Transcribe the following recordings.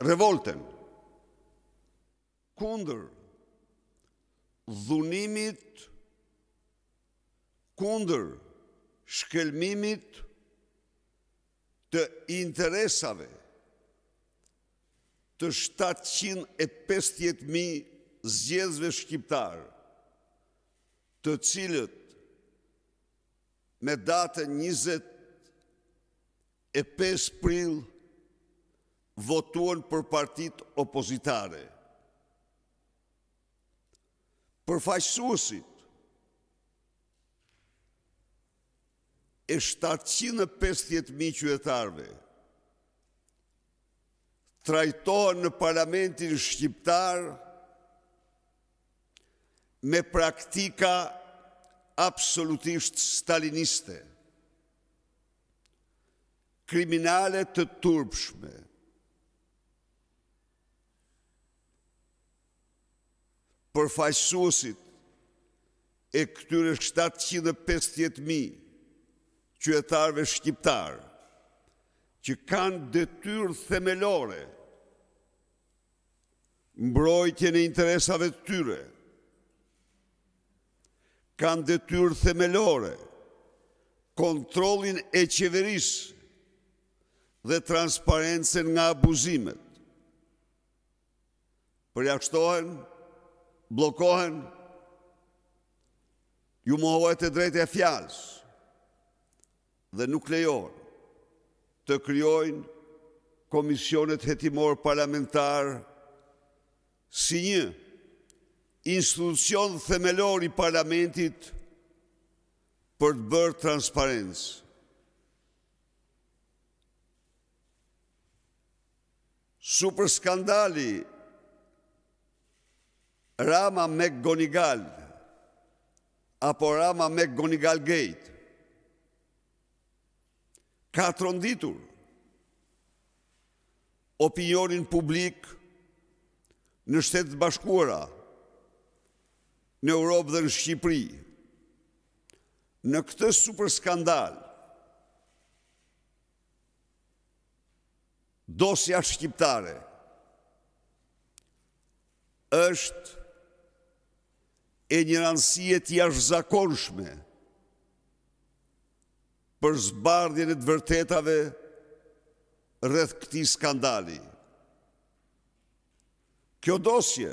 revolten kundër dhunimit kundër shkelmimit të interesave të 750.000 zjedhve shqiptar të cilët me datën 20 e 5 votuan për partit opozitare. Për faqësusit, e 750.000 qëtarve trajtojnë në parlamentin shqiptar me praktika absolutisht staliniste, kriminalet të turpshme, përfajsusit e këtyre 750.000 qëtëarve shqiptarë që kanë dëtyrë themelore mbrojtje në interesave të tyre, kanë dëtyrë themelore kontrolin e qeveris dhe transparencen nga abuzimet, përja blokohen, ju më hojët e drejt e fjallës dhe nuk lejohen të kryojnë komisionet hetimor parlamentar si një institucion themelor i parlamentit për të bërë transparentës. Super skandali Rama me Gonigal, apo Rama me Gonigal Gate, ka tronditur opinionin publik në shtetë të bashkuara, në Europë dhe në Shqipëri, në këtë super skandal, dosja shqiptare, është e një ansiet jash zakonshme për zbardhjen e të vërtetave rrëth këti skandali. Kjo dosje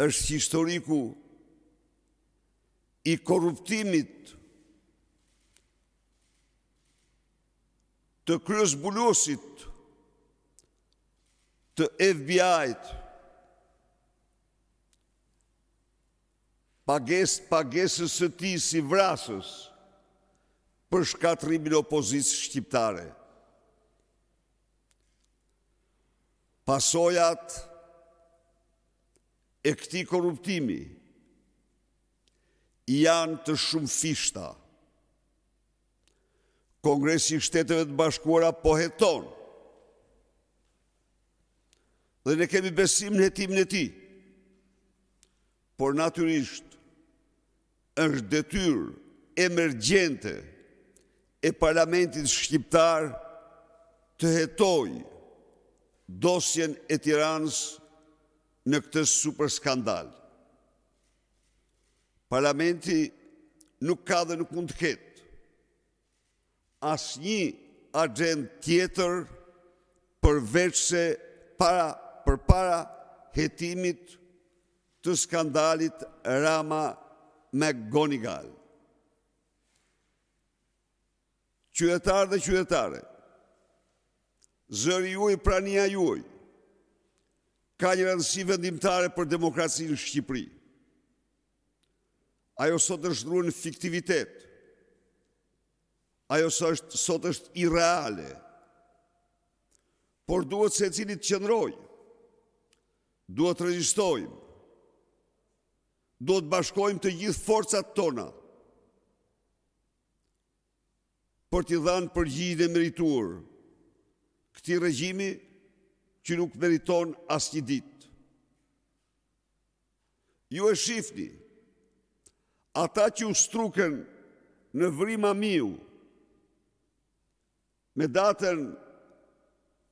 është historiku i korruptimit të kryës bulosit të FBI-të, pagesë pagesës së ti si vrasës për shkatrimin opozitës shqiptare. Pasojat e këti korruptimi janë të shumë fishta. Kongresi shteteve të bashkuara po heton dhe ne kemi besim në jetim në ti, por naturisht është detyr emergjente e parlamentit shqiptar të hetoj dosjen e tiranës në këtë super skandal. Parlamenti nuk ka dhe nuk mund të ketë. Asë një agent tjetër përveç se para për para hetimit të skandalit Rama Kërështë me Gonigal. Qyetarë dhe qyetare, zëri juaj prania një juaj, ka një rëndësi vendimtare për demokraci në Shqipëri. Ajo sot është dhru në fiktivitet, ajo sot është irreale, por duhet se cilit qëndroj, duhet të rezistojmë, do të bashkojmë të gjithë forcat tona për t'i dhanë përgjit e merituar këti regjimi që nuk meriton asë një dit. Ju e shifni, ata që u struken në vrima miu me datën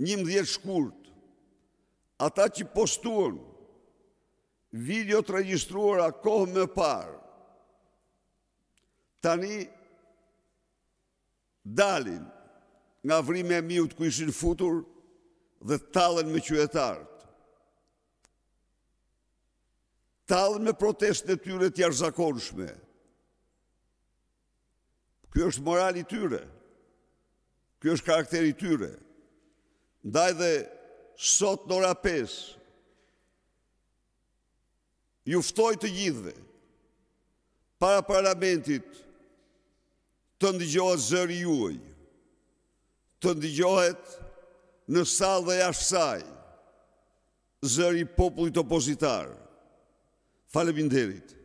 një mdhjet shkurt, ata që postuën, video të regjistruar a kohë më parë. Tani, dalin nga vrime e miut ku ishin futur dhe talen me qyetartë. Talen me protestën e tyre të arzakonshme. Kjo është morali tyre, kjo është karakteri tyre. Ndaj dhe sot nora pesë, juftoj të gjithve, para parlamentit, të ndigjohet zëri juaj, të ndigjohet në sal dhe jashësaj, zëri popullit opozitar. Faleminderit.